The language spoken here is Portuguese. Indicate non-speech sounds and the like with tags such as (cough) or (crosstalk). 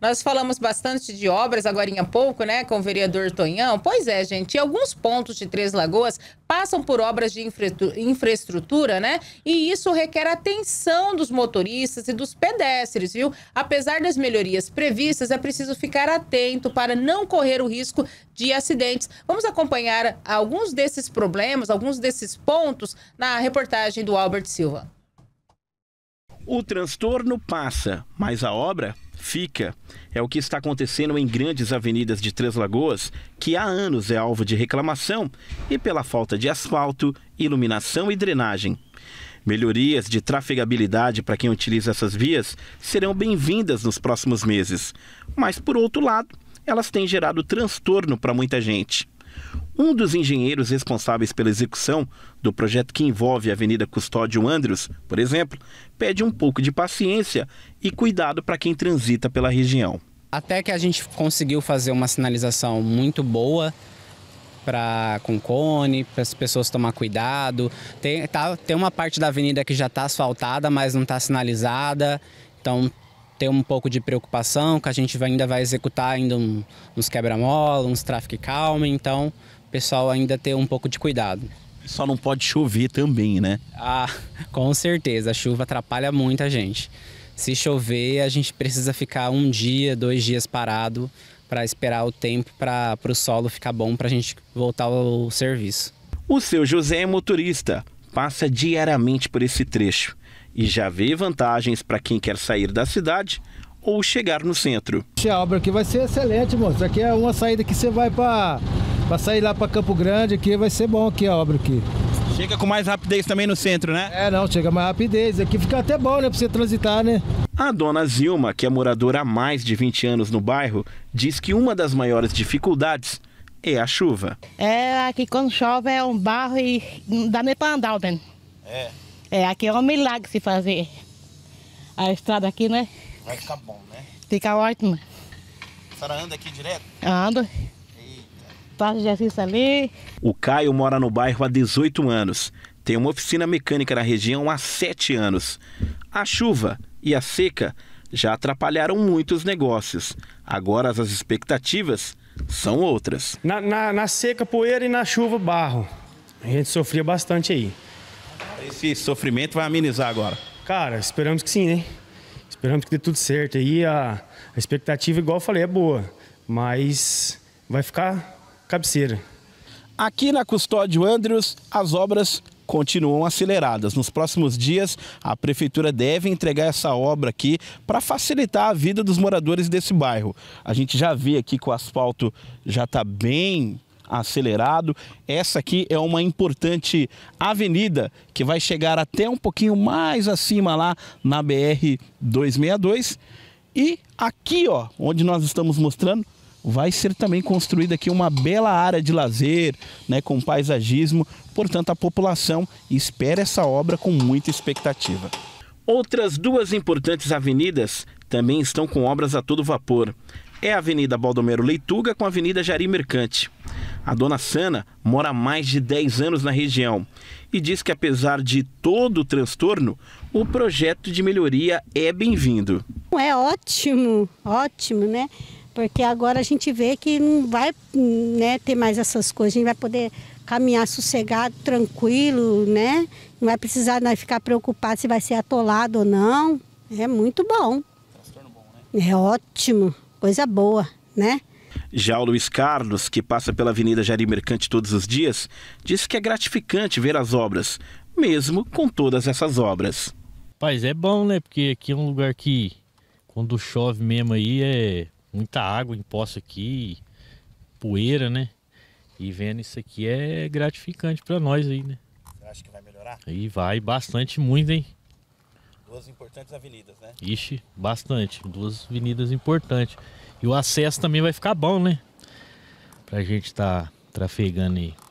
Nós falamos bastante de obras agora há pouco, né, com o vereador Tonhão. Pois é, gente, alguns pontos de Três Lagoas passam por obras de infraestrutura, né? E isso requer atenção dos motoristas e dos pedestres, viu? Apesar das melhorias previstas, é preciso ficar atento para não correr o risco de acidentes. Vamos acompanhar alguns desses problemas, alguns desses pontos na reportagem do Albert Silva. O transtorno passa, mas a obra fica é o que está acontecendo em grandes avenidas de Três Lagoas, que há anos é alvo de reclamação e pela falta de asfalto, iluminação e drenagem. Melhorias de trafegabilidade para quem utiliza essas vias serão bem-vindas nos próximos meses, mas por outro lado, elas têm gerado transtorno para muita gente. Um dos engenheiros responsáveis pela execução do projeto que envolve a Avenida Custódio Andros, por exemplo, pede um pouco de paciência e cuidado para quem transita pela região. Até que a gente conseguiu fazer uma sinalização muito boa para com cone, para as pessoas tomar cuidado. Tem, tá, tem uma parte da avenida que já está asfaltada, mas não está sinalizada. Então ter um pouco de preocupação, que a gente ainda vai executar ainda uns quebra-mola, uns tráfego calmo então o pessoal ainda tem um pouco de cuidado. Só não pode chover também, né? Ah, (laughs) com certeza, a chuva atrapalha muito a gente. Se chover, a gente precisa ficar um dia, dois dias parado para esperar o tempo para o solo ficar bom para a gente voltar ao serviço. O seu José é motorista, passa diariamente por esse trecho e já vê vantagens para quem quer sair da cidade ou chegar no centro. Essa obra aqui vai ser excelente, moço. Aqui é uma saída que você vai para sair lá para Campo Grande, aqui vai ser bom aqui a obra aqui. Chega com mais rapidez também no centro, né? É, não, chega mais rapidez. Aqui fica até bom, né, para você transitar, né? A dona Zilma, que é moradora há mais de 20 anos no bairro, diz que uma das maiores dificuldades é a chuva. É, aqui quando chove é um barro e não dá nem para andar, né? É. É, aqui é um milagre se fazer a estrada aqui, né? Vai ficar bom, né? Fica ótimo. A senhora anda aqui direto? Ando. Faço exercício ali. O Caio mora no bairro há 18 anos. Tem uma oficina mecânica na região há 7 anos. A chuva e a seca já atrapalharam muitos negócios. Agora as expectativas são outras. Na, na, na seca, poeira e na chuva, barro. A gente sofria bastante aí. Esse sofrimento vai amenizar agora. Cara, esperamos que sim, né? Esperamos que dê tudo certo. Aí a, a expectativa, igual eu falei, é boa, mas vai ficar cabeceira. Aqui na Custódio Andrews, as obras continuam aceleradas. Nos próximos dias, a prefeitura deve entregar essa obra aqui para facilitar a vida dos moradores desse bairro. A gente já vê aqui que o asfalto já está bem acelerado. Essa aqui é uma importante avenida que vai chegar até um pouquinho mais acima lá na BR 262. E aqui, ó, onde nós estamos mostrando, vai ser também construída aqui uma bela área de lazer, né, com paisagismo. Portanto, a população espera essa obra com muita expectativa. Outras duas importantes avenidas também estão com obras a todo vapor. É a Avenida Baldomero Leituga com a Avenida Jari Mercante. A dona Sana mora há mais de 10 anos na região e diz que, apesar de todo o transtorno, o projeto de melhoria é bem-vindo. É ótimo, ótimo, né? Porque agora a gente vê que não vai né, ter mais essas coisas, a gente vai poder caminhar sossegado, tranquilo, né? Não vai precisar não né, vai ficar preocupado se vai ser atolado ou não. É muito bom. Transtorno bom, né? É ótimo, coisa boa, né? Já o Luiz Carlos, que passa pela Avenida Jari Mercante todos os dias, disse que é gratificante ver as obras, mesmo com todas essas obras. Paz, é bom, né? Porque aqui é um lugar que, quando chove mesmo aí, é muita água em poça aqui, poeira, né? E vendo isso aqui é gratificante para nós aí, né? Você acha que vai melhorar? E vai bastante muito, hein? duas importantes avenidas, né? Ixi, bastante. Duas avenidas importantes. E o acesso também vai ficar bom, né? Pra gente tá trafegando aí.